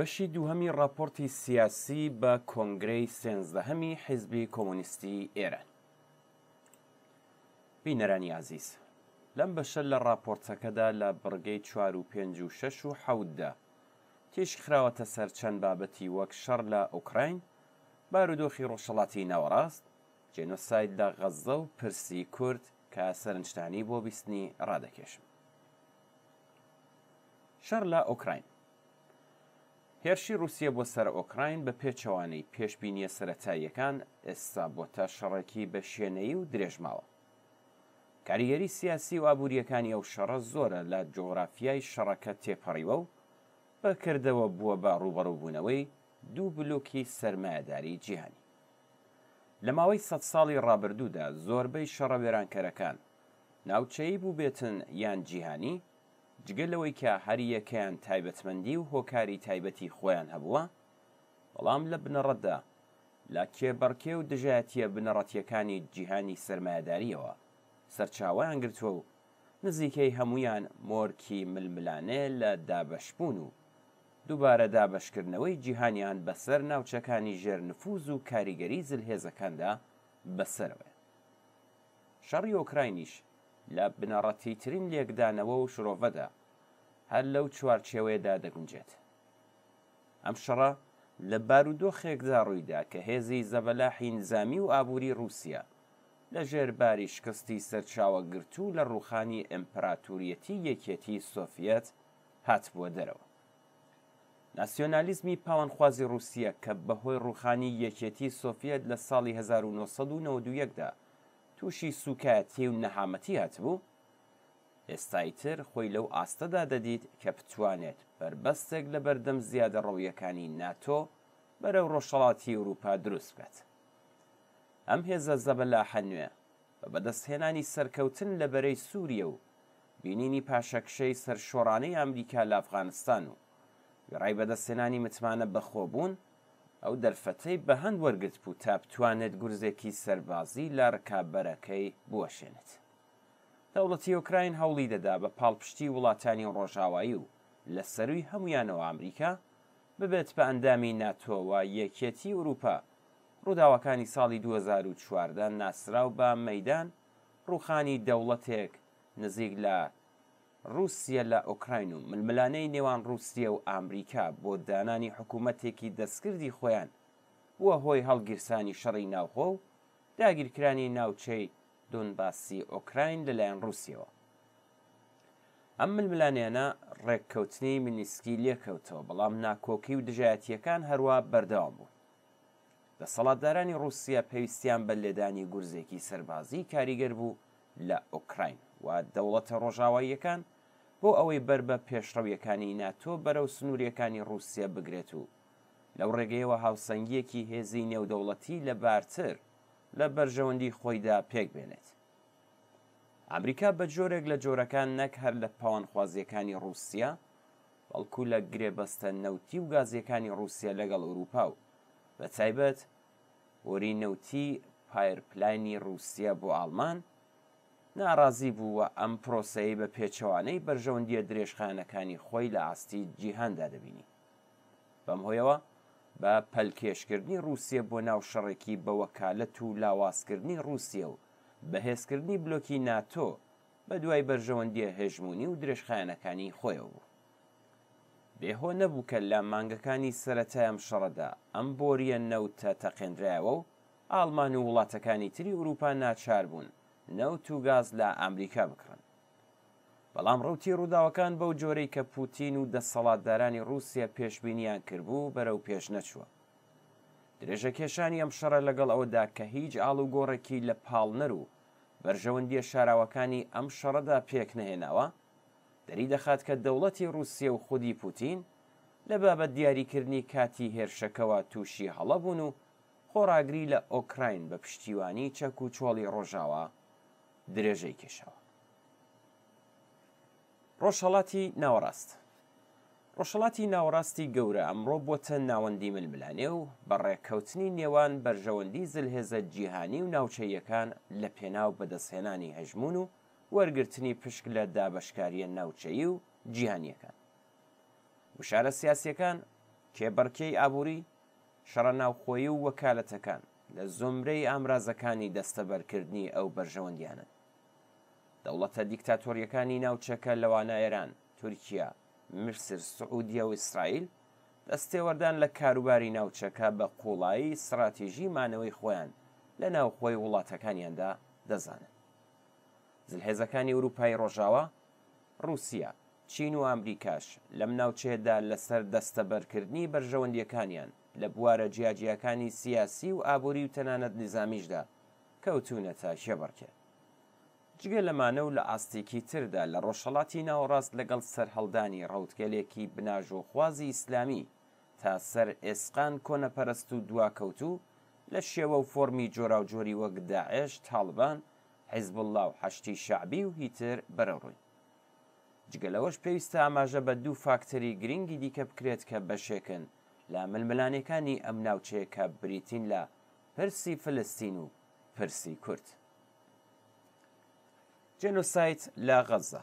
بەشی دووهەمی راپۆرتی سیاسی بە کۆنگرەی سێنزدەهەمی حیزبی کۆمونیستی ئێرە بینەرانی عزیز لەم بەشە لە راپۆرتەکەدا لە بڕگەی چوار و پێنج و شەش و حەوددا تێشخراوەتە سەر چەند بابەتی وەک شەڕ لە ئوکراین بارودۆخی ڕۆژەڵاتی ناوەڕاست جێنۆسایت لە غەزە و پرسی کورد کە سەرنجانی بۆ بیستنی ڕادەکێشم شەر لە ئۆکراین هێرشی رووسیا بۆ سەر ئۆکراین بە پێچەوانەی پێشبینیە سەتاییەکان ئێستا بۆتە شەڕێکی بە شوێنەی و درێژماوە. کاریگەری سیاسی و ئابوووریەکانی ئەو شەڕە زۆرە لە جۆغرافیای شەڕەکە تێپەڕیوە و بەکردەوە بووە بە ڕوبەڕووبوونەوەی دوو بلوکی سەرمایەداری جیهانی. لە ماوەی سە ساڵی ڕابردوودا زۆربەی شەڕە وێرانکەرەکان ناوچەی بوو بێتن یان جیهانی جگەل لەوەی کە هەریەکەیان تایبەتمەندی و هۆکاری تایبەتی خۆیان هەبووە بەڵام لە بنەڕەتدا لا کێبەرکێ و دژایەتیە بنەڕەتیەکانی جیهانی سرمایهداریەوە سەرچاوەیان گرتووە و نزیکەی هەمویان مۆرکی ململانێ لە دابەشبوون و دووبارە دابشکردنەوەی جیهانیان بەسەر ناوچەکانی ژێر نفوز و کاریگەری زلهێزەکاندا بەسەرەوە شەڕی ئۆکراینیش لە بنەڕەتی ترین لێکدانەوە و شرۆڤەدا هەر لەو چوارچێوەیەدا دەگونجێت ئەم شەڕە لە بارودۆخێکدا ڕوویدا کە هێزی زەبەلاحی نظامی و ئابووری رووسیا لە ژێرباری شکستی سەرچاوە گرتو لە ڕوخانی ئەمپراتوریەتی یەکێتی سۆفیەت هاتبووە دەرەوە ناسیۆنالیزمی پاوەندخوازی رووسیا کە بەهۆی ڕوخانی یەکێتی سۆفیەت لە ساڵی 1992دا تووشی سوکایەتی و نەهامەتی هاتبوو ئێستایتر خۆی لەو ئاستەدا دەدیت کە بتوانێت بربەستێک لە بەردەم زیادە ڕەویەکانی ناتۆ بەرەو ڕۆژەڵاتی ئوروپا دروست بێت ئەم هێزە زەبەلاحە نوێ بە بەدەستهێنانی سەرکەوتن لە بەرەی سووریە و بینینی پاشەکشەی سەرشۆڕانەی ئەمریکا لە ئەفغانستان و گەڕای بەدەستێنانی متمانە بەخۆبوون ئەو دەرفەتەی بە هەند وەرگت بوو تا بتوانێت گورزێکی سەربازی لە ڕکابەرەکەی بوەشێنێت. دەوڵەتی ئۆکراین هەوڵی دەدا بە پاڵپشتی وڵاتانی ڕۆژاوایی و لە سەروی هەمویانەوە ئامریکا ببێت بە ئەندامی ناتۆوە یەکێتی وروپا ڕووداوەکانی ساڵی 2014 ناسرااو بە مەدان ڕوخانی دەوڵەتێک نزیک لە رووسیا لە ئۆکراین و ململانەی نێوان رووسیا و ئامریکا بۆ دانانی حکوومەتێکی دەستکردی خۆیان وە هۆی هەڵگیرسانی شەڕی ناوخۆ و داگیرکرانی ناوچەی دۆنباسی ئۆکراین لەلایەن رووسیەوە ئەم ململانیانە ڕێککەوتنی منیسکی لێکەوتەوە بەڵام ناکۆکی و دژایەتیەکان هەروە بەردەوام بوو دەسەڵاتدارانی رووسیا پێویستیان بە لێدانی گورزێکی سەربازی کاریگەر بوو لە ئۆکراین و دەوڵەتە ڕۆژاواییەکان بۆ ئەوەی بەر بە پێشڕەویەکانی ناتۆ بەرەو سنووریەکانی رووسیا بگرێت و لەو ڕێگەیەوە هاوسەنگیەکی هێزی نێودەوڵەتی لە بارتر لە بەرژەوەندی خۆیدا پێک بێنێت. ئەمریکا بە جۆرێک لە جۆرەکان نەک هەر لە پاوانخوازیەکانی رووسیا، بەڵکو لە گرێبەستە نەوتی و گازیەکانی رووسیا لەگەڵ ئوروپا و بە تایبەت وەری نەوتی پایرپلانی رووسیا بۆ ئالمان ناڕازی بووە ئەم پرۆسەی بە پێچەوانەی بەرژەوەندیە درێژخانەکانی خۆی لە ئاستی جیهاندا دەبینی بەم هۆیەوە بە پەلکێشکردنی رووسیا بۆ ناو شەڕێکی بەوەکالەت و لاوازکردنی رووسیا و بەهێزکردنی بلۆکی ناتۆ بە دوای بەرژەوەندیە هێژمونی و درێژخایەنەکانی خۆیەوە بوو. بێهۆ نەبوو کە لە مانگەکانی سەتایم شەڕەدا ئەم بۆریە نەوتە تەقێنرایەوە و ئالمان و وڵاتەکانی تری وروپا ناچار بوون نەوت و گاز لە ئەمریکا بکڕن بەڵام ڕوتی ڕووداوەکان بەو جۆرەی کە پوتین و دەسەڵاتدارانی رووسیا پێشببینیان کردبوو بەرەو پێش نەچووە درێژە کێشانی ئەم شەڕە لەگەڵ ئەوەدا کە هیچ ئاڵوگۆڕێکی لە پاڵنەر و بەرژەوەندیە شاراوەکانی ئەم شەڕەدا پێک نەهێناوە دەری دەخات کە دەوڵەتی رووسیا و خودی پوتین لە بابەت دیاریکردنی کاتی هێرشەکەەوە تووشی هەڵەبوون و خۆراگری لە ئۆکراین بە پشتیوانی چەک و چۆڵی ڕۆژاوە درێژەی کێشەوە ڕۆژهڵاتی ناوەڕاست ڕۆژهڵاتی ناوەڕاستی گەورە ئەمڕۆ بۆتە ناوەندی ململانێ و بەڕێککەوتنی نێوان بەرژەوەندی زلهێزە جیهانی و ناوچەیەکان لە پێناو بەدەستهێنانی هەژمون و وەرگرتنی پشک لە دابەشکاریە ناوچەیی و جیهانیەکان وشارە سیاسەکان کێبەرکەی ئابووری شەڕە ناوخۆی و وەکالەتەکان لە زۆمرەی ئامرازەکانی دەستەبەرکردنی ئەو بەرژەوەندیانن دەوڵەتە دیکتاتۆریەکانی ناوچەکە لەوانە ئێران تورکیا مرسر سعودیە و ئیسرائیل دەستێوەردان لە کاروباری ناوچەکە بە قوڵایی استراتیژی مانەوەی خۆیان لە ناوخۆی وڵاتەکانیاندا دەزانن زلهێزەکانی ئوروپای ڕۆژاوە رووسیا چین و ئەمریکاش لەم ناوچێدا لەسەر دەستەبەرکردنی بەرژەوەندیەکانیان لە بوارە جیاجیەکانی سیاسی و ئابووری و تەنانەت نظامیشدا کەوتونەتە شێبڕکێت جگە لەمانە و لە ئاستێکی تردا لە ڕۆژهڵاتی ناوەڕاست لەگەڵ سەررهڵدانی ڕوتکەلێکی بناژۆ خوازی ئیسلامی تا سەر ئێسقان کۆنەپەرست و دواکەوتو لە شێوە و فۆمی جۆراوجۆری وەک داعێش تاڵبان حیزب الله و حشتی شعبی و هیتر بەرەڕووی جگەلەوەش پێویستە ئاماژە بە دوو فاکتەری گرنگی دیکە بکرێت کە بەشێکن لا ململانەکانی ئەم ناوچەیە کە بریتین لە پرسی فلستین و پرسی کورد. جێنۆسایت لە غەزە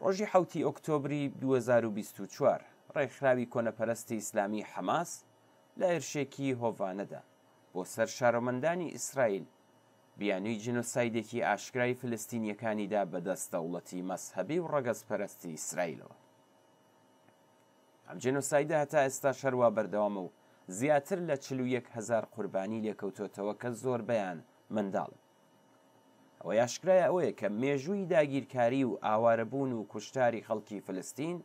ڕۆژی حوتی ئۆکتۆبری 2024 ڕێکخراوی کۆنەپەرستی ئیسلامی حەماس لە هێرشێکی هۆڤانەدا بۆ سەر شارەمەندانی ئیسرائیل بیانووی جنۆسایدێکی ئاشکرای فلستینیەکانیدا بەدەستەوڵەتی مەسهبی و ڕەگەز پەرستی ئیسرائیلەوە ئەم جنۆسایدا هەتا ئێستا شەروە بەردەوامە و زیاتر لە 400هزار قوربانی لێکەوتۆتەوە کە زۆر بەیان منداڵن ئەوە یاشکرای ئەوەیە کە مێژووی داگیرکاری و ئاوارەبوون و کوشتاری خەڵکی فلستین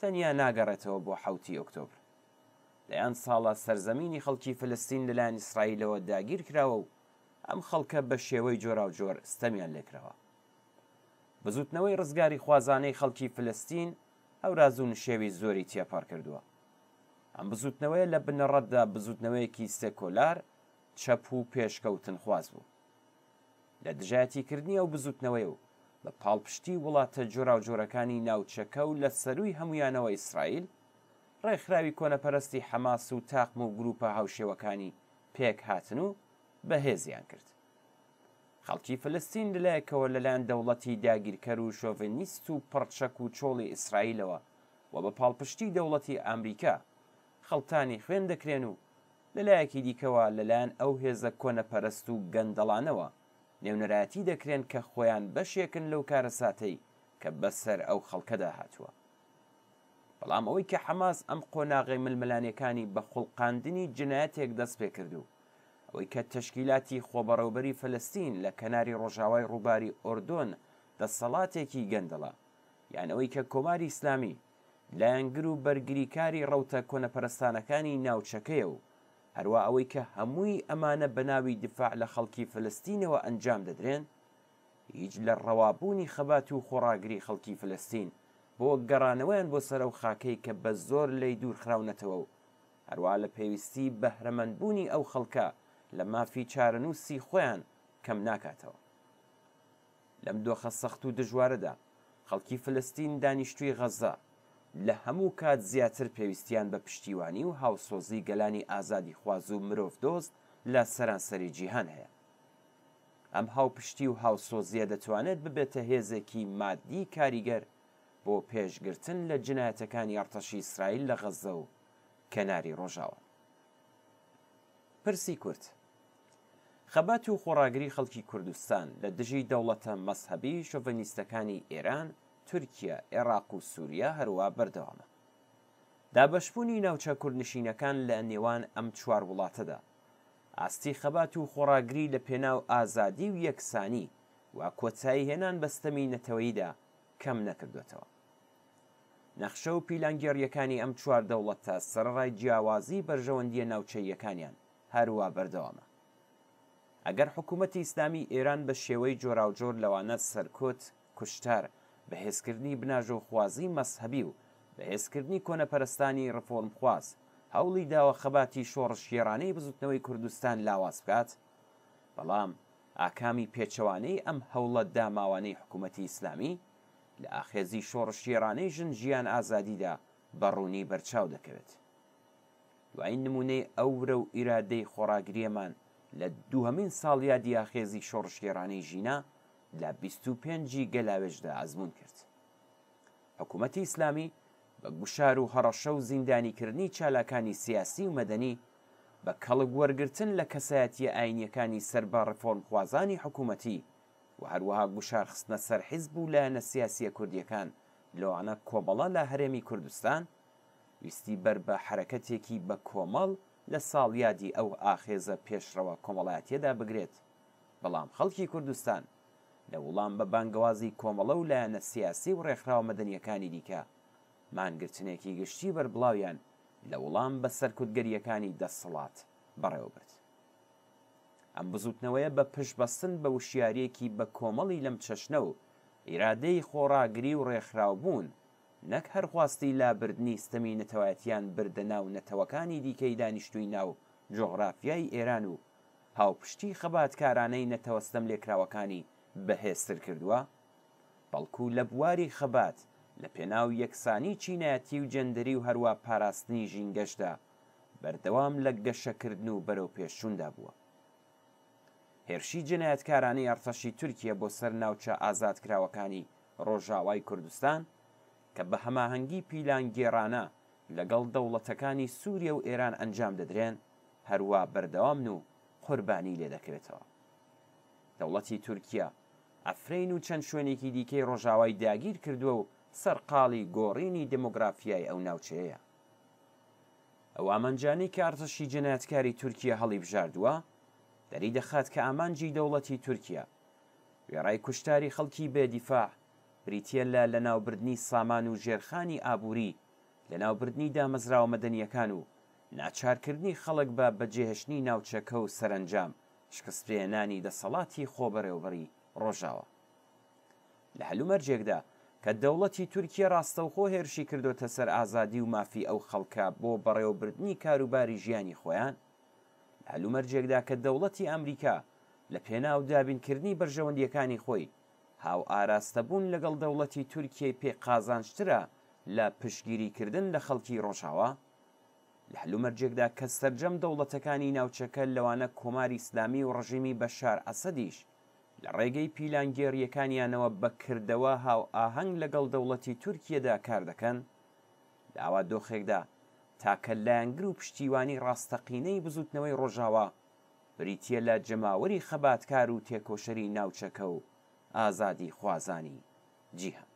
تەنیا ناگەڕێتەوە بۆ حوتی ئۆکتۆبر لەیان ساڵە سەرزەمینی خەڵکی فلستین لەلایەن ئیسرائیلەوە داگیر کراوە و ئەم خەڵکە بە شێوەی جۆرا و جۆر ستەمیان لێکراوە بزوتنەوەی ڕزگاری خوازانەی خەڵکی فلستین ئەو رازوون شێوی زۆری تێپار کردووە ئەم بزوتنەوەی لە بنەڕەتدا بزوتنەوەیەکی سێکۆلار چەپ و پێشکەوتن خواز بوو لە دژاتیکردنی ئەو بزوتنەوەی و لە پاڵپشتی وڵاتە جۆرا و جۆرەکانی ناوچەکە و لە سەروی هەمویانەوە ئیسرائیل ڕێکخراوی کۆنەپەرستی حەماس و تاقم و گروپە هاوشێوەکانی پێک هاتن و بەهێزیان کرد. خەڵکی فلستین لەلایەکەوە لەلایەن دەوڵەتی داگیرکەر و شۆڤنیست و پڕچەک و چۆڵی ئیسرائیلەوە و بە پاڵپشتی دەوڵەتی ئەمریکا خەڵتانی خوێن دەکرێن و لەلایەکی دیکەوە لەلایەن ئەو هێزە کۆنەپەرست و گەندەڵانەوە نێونەرایەتی دەکرێن کە خۆیان بەشێکن لەو کارە ساتەی کە بەسەر ئەو خەڵکەدا هاتووە بەڵام ئەوەی کە حەماس ئەم قۆناغی ململانەکانی بە خوڵقااندنی جنایەتێک دەست پێ کردو ئەوەی کە تەشکیلاتی خۆبەڕەوبەری فلستین لە کەناری ڕۆژاوای ڕووباری ئۆردۆن دەسەڵاتێکی گەندەڵە یانەوەی کە کۆماری ئیسلامی لایەنگر و بەرگریکاری ڕەوتە کۆنەپەرستانەکانی ناوچەکەیە و هەروە ئەوەی کە هەمووی ئەمانە بەناوی دفاع لە خەڵکی فلستینەوە ئەنجام دەدرێن هیچ لە ڕەوابوونی خەبات و خۆراگری خەڵکی فلستین بۆ گەڕانەوەیان بۆ سەر و خاکەی کە بە زۆر لی دوور خراونەتەوە و هەروە لە پێویستی بەهرەمەندبوونی ئەو خەڵکە لە مافی چارەنووسی خۆیان کەم ناکاتەوە لەم دۆخە سەخت و دژوارەدا خەڵکی فلستین دانیشتوی غەزە لە هەموو کات زیاتر پێویستیان بە پشتیوانی و هاوسۆزی گەلانی ئازادی خواز و مرۆڤ دۆست لە سەرانسەری جیهان هەیە ئەم هاوپشتی و هاوسۆزیە دەتوانێت ببێتە هێزێکی مادی کاریگەر بۆ پێشگرتن لە جنایەتەکانی ئارتەشی ئیسرائیل لە غەزە و کەناری ڕۆژاوە پرسی کورت خەبات و خۆراگری خەڵکی کوردستان لە دژی دەوڵەتە مەسهبی شۆڤنیستەکانی ئێران و تورکیا عێراق و سووریا هەروە بەردەوامە دابەشبوونی ناوچە کوردنشینەکان لە نێوان ئەم چوار وڵاتەدا ئاستی خەبات و خۆراگری لە پێناو ئازادی و یەکسانی و کۆچایی هێنان بەستەمی نەتەوەیدا کەم نەکردوێتەوە نەخشە و پیلانگەریەکانی ئەم چوار دەوڵەت تا سەرڕای جیاوازی بەرژەوەندیە ناوچەیەکانیان هەروە بەردەوامە ئەگەر حکوومەتی ئیسلامی ئێران بە شێوەی جۆراوجۆر لەوانە سەرکۆت کوشتار بەهێزکردنی بناژۆ خوازی مەسهبی و بەهێزکردنی کۆنەپەرستانی ڕفۆرم خواز هەوڵی داوە خەباتی شۆڕش شێرانەی بزوتنەوەی کوردستان لاواز بکات بەڵام ئاکامی پێچەوانەی ئەم هەوڵە داماوانەی حکوومەتی ئیسلامی لە ئاخێزی شۆڕ شێرانەی ژن ژیان ئازادیدا بەڕوونی بەرچاو دەکەوێت دوایین نمونەی ئەورە و ئیرادەی خۆراگرێمان لە دوهمین ساڵیا دیاخێزی شۆڕشێرانەی ژینا لە 25 گەلاوێژدا ئازمون کرد. حکوومەتی ئیسلامی بە گوشار و هەڕەشە و زیندانیکردنی چالاکانی سیاسی و مەدەنی بە کەڵک وەرگتن لە کەسایەتی ئاینیەکانی سەر بە ڕفۆرم خوازانی حکوومەتی و هەروەها گوشار خستنە سەر حیزب و لایەنە سیاسیە کوردیەکان لەوانە کۆمەڵە لە هەرێمی کوردستان ویستی بەر بە حرەکەتێکی بە کۆمەڵ لە ساڵیادی ئەو ئاخێزە پێشڕەوە کۆمەڵاتیەدا بگرێت بەڵام خەڵکی کوردستان لە وڵام بە بانگوازی کۆمەڵە و لایەنە سیاسی و ڕێکخراوە مەدەنیەکانی دیکە مانگرتنێکی گشتی بەربڵاویان لە وڵام بە سەرکوتگەریەکانی دەسەڵات بەڕێوەبرد ئەم بزوتنەوەیە بە پشبەستن بە وشیارەکی بە کۆمەڵی لەم چەشنە و ئیرادەی خۆڕاگری و ڕێکخراوبوون نەک هەرخواستی لابردنی ستەمی نەتەوایەتیان بردە ناو نەتەوەکانی دیکەی دانیشتووی ناو جۆغرافیای ئێران و هاوپشتی خەباتکارانەی نەتەوەستەم لێکراوەکانی بەهێزتر کردووە بەڵکو لە بواری خەبات لە پێناو یەکسانی چینەتی و جەندەری و هەروە پاراستنی ژینگەشدا بەردەوام لە گەشەکردن و بەرەو پێشوندا بووە هێرشی جنایەتکارانی یارتەشی تورکیا بۆ سەر ناوچە ئازادکراوەکانی ڕۆژاوای کوردستان کە بە هەماهەنگی پیلان گێرانە لەگەڵ دەوڵەتەکانی سووریە و ئێران ئەنجام دەدرێن هەروە بەردەوام و قوربانی لێ دەکرێتەوە دەوڵەتی تورکیا ئەفرین و چەند شوێنێکی دیکەی ڕۆژاوای داگیر کردووە و سەرقاڵی گۆڕینی دموگرافیای ئەو ناوچەیە ئەو ئامانجانی کارتەشی جنایەتکاری تورکیا هەڵی بژاردووە دەری دەخات کە ئامانجی دەوڵەتی تورکیا وێڕای کوشتاری خەڵکی بێدیفاع بریتێلە لە ناوبردنی سامان و ژێرخانی ئابووری لە ناوبردنی دامەزراوە مەدەنیەکان و ناچارکردنی خەڵک بە بەجێهشتنی ناوچەکە و سەرنجام شکستێنانی دەسەڵاتی خۆبەرێوبڕی ڕۆژاوە لە هەلومەرجێکدا کە دەوڵەتی تورکیە ڕاستەوخۆ هێرشی کردوتە سەر ئازادی و مافی ئەو خەڵکە بۆ بەڕێوەبردنی کاروباری ژیانی خۆیان هەلومەرجێکدا کە دەوڵەتی ئەمریکا لە پێناو دابینکردنی بەرژەوەندیەکانی خۆی هاو ئاراستەبوون لەگەڵ دەوڵەتی تورکیای پێ قازانشترە لە پشگیریکردن لە خەڵکی ڕۆژاوە لە هەلومەرجێکدا کە سرجەم دەوڵەتەکانی ناوچەکە لەوانە کۆماری ئسلامی و ڕژیمی بەشار ئەسەدیش لە ڕێگەی پیلانگێریەکانیانەوە بەکردەوە هاو ئاهەنگ لەگەڵ دەوڵەتی تورکیەدا کار دەکەن لاوا دۆخێکدا تاکە لایەنگر و پشتیوانی ڕاستەقینەی بزوتنەوەی ڕۆژاوا بریتە لە جەماوەری خەباتکار و تێکۆشەری ناوچەکە و ئازادی خوازانی جیهان